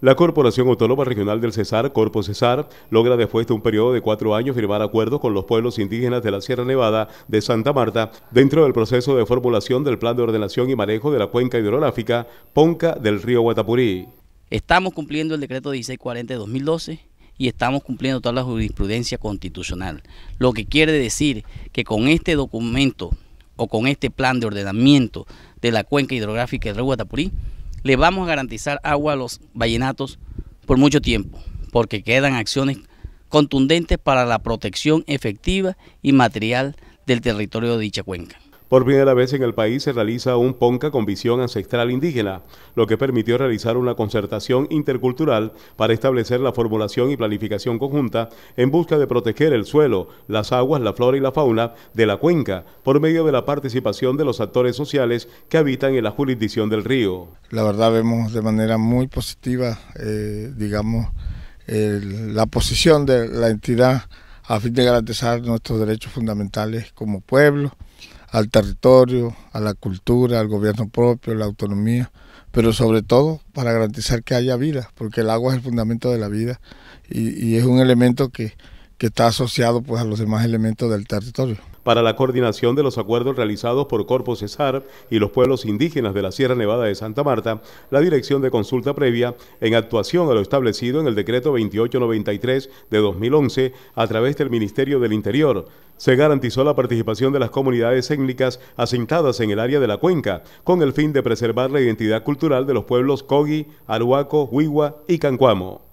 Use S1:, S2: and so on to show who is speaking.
S1: La Corporación Autónoma Regional del Cesar, Corpo Cesar, logra después de un periodo de cuatro años firmar acuerdos con los pueblos indígenas de la Sierra Nevada de Santa Marta dentro del proceso de formulación del Plan de Ordenación y Manejo de la Cuenca Hidrográfica Ponca del Río
S2: Guatapurí. Estamos cumpliendo el decreto 1640 de 2012 y estamos cumpliendo toda la jurisprudencia constitucional, lo que quiere decir que con este documento o con este plan de ordenamiento de la cuenca hidrográfica del río Guatapurí le vamos a garantizar agua a los vallenatos por mucho tiempo, porque quedan acciones contundentes para la protección efectiva y material del territorio de dicha cuenca.
S1: Por primera vez en el país se realiza un PONCA con visión ancestral indígena, lo que permitió realizar una concertación intercultural para establecer la formulación y planificación conjunta en busca de proteger el suelo, las aguas, la flora y la fauna de la cuenca por medio de la participación de los actores sociales que habitan en la jurisdicción del río.
S3: La verdad vemos de manera muy positiva, eh, digamos, la posición de la entidad a fin de garantizar nuestros derechos fundamentales como pueblo al territorio, a la cultura, al gobierno propio, a la autonomía, pero sobre todo para garantizar que haya vida, porque el agua es el fundamento de la vida y, y es un elemento que que está asociado pues, a los demás elementos del territorio.
S1: Para la coordinación de los acuerdos realizados por Corpo Cesar y los pueblos indígenas de la Sierra Nevada de Santa Marta, la Dirección de Consulta Previa, en actuación a lo establecido en el Decreto 2893 de 2011 a través del Ministerio del Interior, se garantizó la participación de las comunidades étnicas asentadas en el área de la cuenca, con el fin de preservar la identidad cultural de los pueblos Cogi, Aruaco, Huigua y Cancuamo.